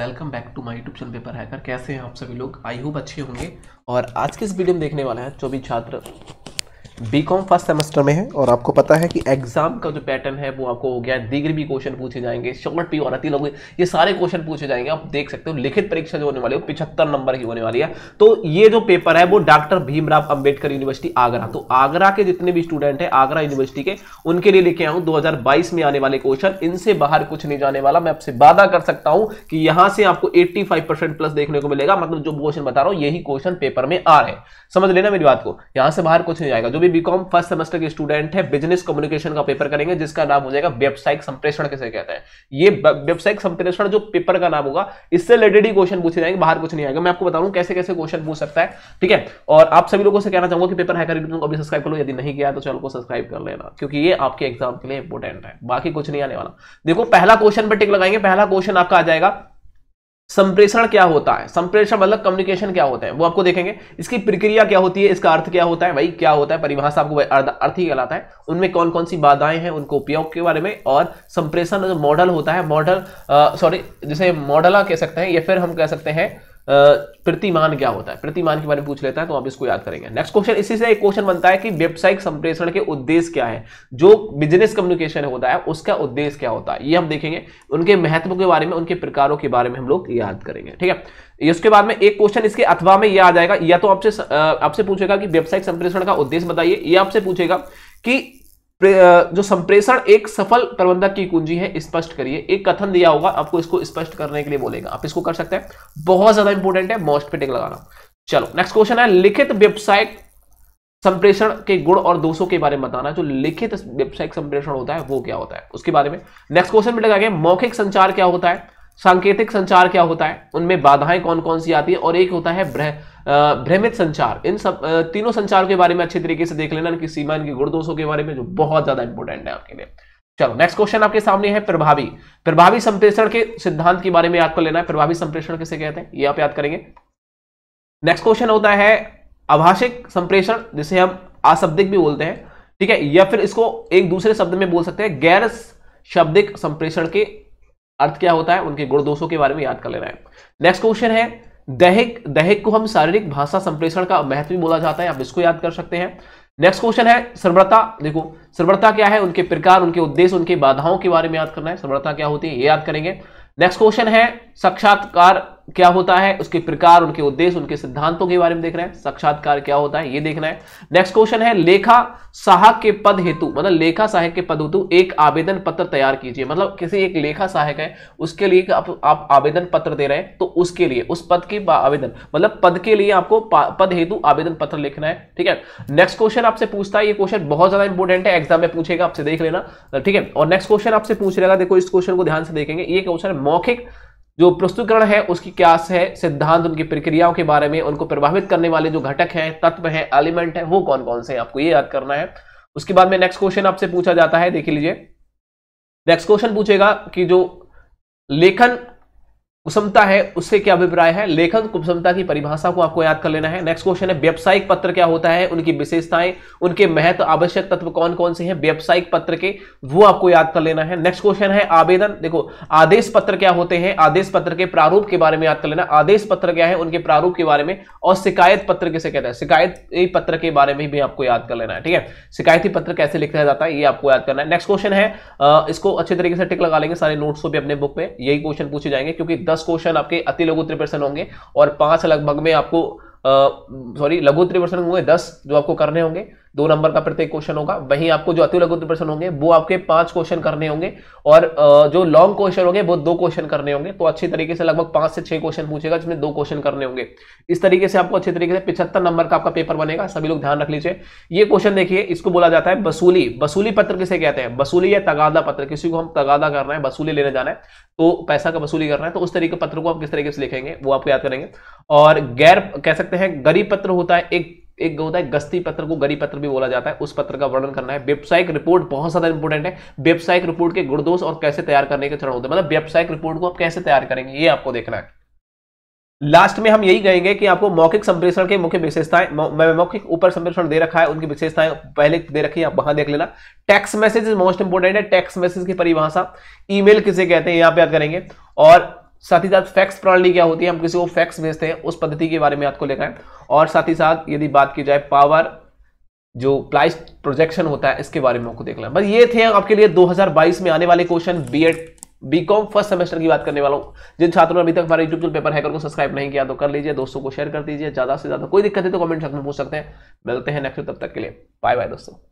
welcome back to my YouTube channel Paper Hacker कैसे हैं आप सभी लोग आई होप अच्छे होंगे और आज के इस वीडियो में देखने वाला है जो भी छात्र बी कॉम फर्स्ट सेमेस्टर में है और आपको पता है कि एग्जाम का जो पैटर्न है वो आपको हो गया है दीगर भी क्वेश्चन पूछे जाएंगे शॉर्ट पी और अति लोग ये सारे क्वेश्चन पूछे जाएंगे आप देख सकते हो लिखित परीक्षा जो होने वाली है पिछहत्तर नंबर की होने वाली है तो ये जो पेपर है वो डॉक्टर भीमराव अंबेडकर यूनिवर्सिटी आगरा तो आगरा के जितने भी स्टूडेंट है आगरा यूनिवर्सिटी के उनके लिए लिखे आऊँ दो में आने वाले क्वेश्चन इनसे बाहर कुछ नहीं जाने वाला मैं आपसे वादा कर सकता हूँ कि यहाँ से आपको एट्टी प्लस देखने को मिलेगा मतलब जो क्वेश्चन बता रहा हूँ यही क्वेश्चन पेपर में आ रहे हैं समझ लेना मेरी बात को यहाँ से बाहर कुछ नहीं जाएगा जो भी बीकॉम फर्स्ट सेमेस्टर के स्टूडेंट है बिजनेस कम्युनिकेशन का पेपर करेंगे जिसका नाम हो जाएगा व्यावसायिक संप्रेषण कैसे कहते हैं ये व्यावसायिक संप्रेषण जो पेपर का नाम होगा इससे रिलेटेड ही क्वेश्चन पूछे जाएंगे बाहर कुछ नहीं आएगा मैं आपको बताऊँ कैसे कैसे क्वेश्चन पूछ सकता है ठीक है और आप सभी लोगों से कहना चाहूंगा कि पेपर हैकर को अभी सब्सक्राइब करो यदि नहीं किया तो चैनल को सब्सक्राइब कर लेना क्योंकि ये आपके एग्जाम के लिए इंपॉर्टेंट है बाकी कुछ नहीं आने वाला देखो पहला क्वेश्चन पर टिक लगाएंगे पहला क्वेश्चन आपका आ जाएगा संप्रेषण क्या होता है संप्रेषण मतलब कम्युनिकेशन क्या होता है वो आपको देखेंगे इसकी प्रक्रिया क्या होती है इसका अर्थ क्या होता है भाई क्या होता है परिभाषा आपको अर्थ ही कहलाता है उनमें कौन कौन सी बाधाएं हैं उनको उपयोग के बारे में और संप्रेषण मॉडल होता है मॉडल सॉरी जिसे मॉडला कह सकते हैं या फिर हम कह सकते हैं प्रतिमान क्या होता है प्रतिमान के बारे में पूछ लेता है तो आप इसको याद करेंगे नेक्स्ट क्वेश्चन इसी से एक क्वेश्चन बनता है कि व्यवसायिक संप्रेषण के उद्देश्य क्या है जो बिजनेस कम्युनिकेशन होता है उसका उद्देश्य क्या होता है ये हम देखेंगे उनके महत्व के बारे में उनके प्रकारों के बारे में हम लोग याद करेंगे ठीक है इसके बाद में एक क्वेश्चन इसके अथवा में यह आ जाएगा या तो आपसे आपसे पूछेगा कि व्यावसायिक संप्रेषण का उद्देश्य बताइए या आपसे पूछेगा कि जो संप्रेषण एक सफल प्रबंधक की कुंजी है स्पष्ट करिए एक कथन दिया होगा आपको इसको स्पष्ट करने के लिए बोलेगा आप इसको कर सकते हैं बहुत ज्यादा इंपॉर्टेंट है मोस्ट पे लगाना चलो नेक्स्ट क्वेश्चन है लिखित वेबसाइट संप्रेषण के गुण और दोषों के बारे में बताना जो लिखित व्यवसायिक संप्रेषण होता है वो क्या होता है उसके बारे में नेक्स्ट क्वेश्चन में लगा गया मौखिक संचार क्या होता है सांकेतिक संचार क्या होता है उनमें बाधाएं कौन कौन सी आती है और एक होता है भ्रमित संचार इन सब तीनों संचार के बारे में अच्छे तरीके से देख लेना इनकी सीमा इनके गुण दोषों के बारे में जो बहुत ज्यादा इंपॉर्टेंट है आपके लिए चलो नेक्स्ट क्वेश्चन आपके सामने है प्रभावी प्रभावी संप्रेषण के सिद्धांत के बारे में आपको लेना है प्रभावी संप्रेषण किसे कहते हैं ये आप याद करेंगे नेक्स्ट क्वेश्चन होता है आभाषिक संप्रेषण जिसे हम आशब्दिक भी बोलते हैं ठीक है या फिर इसको एक दूसरे शब्द में बोल सकते हैं गैर शब्दिक संप्रेषण के अर्थ क्या होता है उनके गुण दोषों के बारे में याद कर रहे हैं नेक्स्ट क्वेश्चन है दैहिक दैहिक को हम शारीरिक भाषा संप्रेषण का महत्व बोला जाता है आप इसको याद कर सकते हैं नेक्स्ट क्वेश्चन है सर्वरता देखो सर्वरता क्या है उनके प्रकार उनके उद्देश्य उनके बाधाओं के बारे में याद करना है सर्वरता क्या होती है ये याद करेंगे नेक्स्ट क्वेश्चन है साक्षात्कार क्या होता है उसके प्रकार उनके उद्देश्य उनके सिद्धांतों के बारे में देख रहे हैं साक्षात्कार क्या होता है ये देखना है नेक्स्ट क्वेश्चन है लेखा सहायक के पद हेतु मतलब लेखा सहायक के पद हेतु एक आवेदन पत्र तैयार कीजिए मतलब किसी एक लेखा सहायक है उसके लिए आप, आप आवेदन पत्र दे रहे हैं तो उसके लिए उस पद के आवेदन मतलब पद के लिए आपको पद हेतु आवेदन पत्र लिखना है ठीक है नेक्स्ट क्वेश्चन आपसे पूछता है ये क्वेश्चन बहुत ज्यादा इंपॉर्टेंट है एग्जाम में पूछेगा आपसे देख लेना ठीक है और नेक्स्ट क्वेश्चन आपसे पूछ लेगा देखो इस क्वेश्चन को ध्यान से देखेंगे ये क्वेश्चन मौखिक जो प्रस्तुतिकरण है उसकी क्या है सिद्धांत उनकी प्रक्रियाओं के बारे में उनको प्रभावित करने वाले जो घटक हैं तत्व हैं एलिमेंट है वो कौन कौन से हैं आपको ये याद करना है उसके बाद में नेक्स्ट क्वेश्चन आपसे पूछा जाता है देख लीजिए नेक्स्ट क्वेश्चन पूछेगा कि जो लेखन कुसमता है उससे क्या अभिप्राय है लेखन कुसमता की परिभाषा को आपको याद कर लेना है नेक्स्ट क्वेश्चन है व्यावसायिक पत्र क्या होता है उनकी विशेषताएं उनके महत्व आवश्यक तत्व कौन कौन से हैं व्यावसायिक पत्र के वो आपको याद कर लेना है नेक्स्ट क्वेश्चन है आवेदन देखो आदेश पत्र क्या होते हैं आदेश पत्र के प्रारूप के बारे में याद कर लेना आदेश पत्र क्या है उनके प्रारूप के बारे में और शिकायत पत्र किसे कहते हैं शिकायत पत्र के बारे में भी आपको याद कर लेना है ठीक है शिकायती पत्र कैसे लिखा जाता है ये आपको याद करना है नेक्स्ट क्वेश्चन है इसको अच्छे तरीके से टिक लगा लेंगे सारे नोट्स को भी अपने बुक में यही क्वेश्चन पूछे जाएंगे क्योंकि दस क्वेश्चन आपके अति लघु प्रश्न होंगे और पांच लगभग में आपको सॉरी लघु प्रश्न होंगे दस जो आपको करने होंगे दो नंबर का प्रत्येक क्वेश्चन होगा वहीं आपको जो अति लघु प्रश्न होंगे वो आपके पांच क्वेश्चन करने होंगे और जो लॉन्ग क्वेश्चन होंगे वो दो क्वेश्चन करने होंगे तो अच्छी तरीके से लगभग पांच से छह क्वेश्चन पूछेगा जिसमें दो क्वेश्चन करने होंगे इस तरीके से आपको अच्छे तरीके से पिछहत्तर नंबर का आपका पेपर बनेगा सभी लोग ध्यान रख लीजिए ये क्वेश्चन देखिए इसको बोला जाता है वसूली वसूली पत्र किसे कहते हैं वसूली या तगादा पत्र किसी को हम तगादा करना है वसूली लेने जाना है तो पैसा का वसूली करना है तो उस तरीके पत्र को आप किस तरीके से लिखेंगे वो आपको याद करेंगे और गैर कह सकते हैं गरीब पत्र होता है एक एक होता है गस्ती पत्र को गरी पत्र भी बोला जाता है उस पत्र का वर्णन करना है व्यवसायिक रिपोर्ट बहुत ज्यादा इंपॉर्टेंट है व्यवसायिक रिपोर्ट के गुणदोष और कैसे तैयार करने के चरण होते हैं मतलब व्यवसायिक रिपोर्ट को आप कैसे तैयार करेंगे ये आपको देखना है लास्ट में हम यही कहेंगे कि आपको मौखिक संप्रेषण के मुख्य विशेषताएं मौ, मौखिक ऊपर संप्रेषण दे रखा है उनकी विशेषताएं पहले दे रखी है आप वहां देख लेना टेक्स्ट मैसेज मोस्ट इंपोर्टेंट है टेक्स्ट मैसेज की परिभाषा ईमेल किसे कहते हैं यहां पर याद करेंगे और साथ ही साथ फैक्स प्रणाली क्या होती है हम किसी को फैक्स भेजते हैं उस पद्धति के बारे में आपको लेना है और साथ ही साथ यदि बात की जाए पावर जो प्राइस प्रोजेक्शन होता है इसके बारे में आपको देखना बस ये थे आपके लिए 2022 में आने वाले question B Ed B Com first semester की बात करने वाला हूँ जिन छात्रों ने अभी तक हमारे यूट्यूब पेपर हैकर को सब्सक्राइब नहीं किया तो कर लीजिए दोस्तों को शेयर कर दीजिए ज्यादा से ज्यादा कोई दिक्कत है तो कमेंट सेक्शन में पूछ सकते हैं मिलते हैं नेक्स्ट तब तक के लिए बाय बाय दोस्तों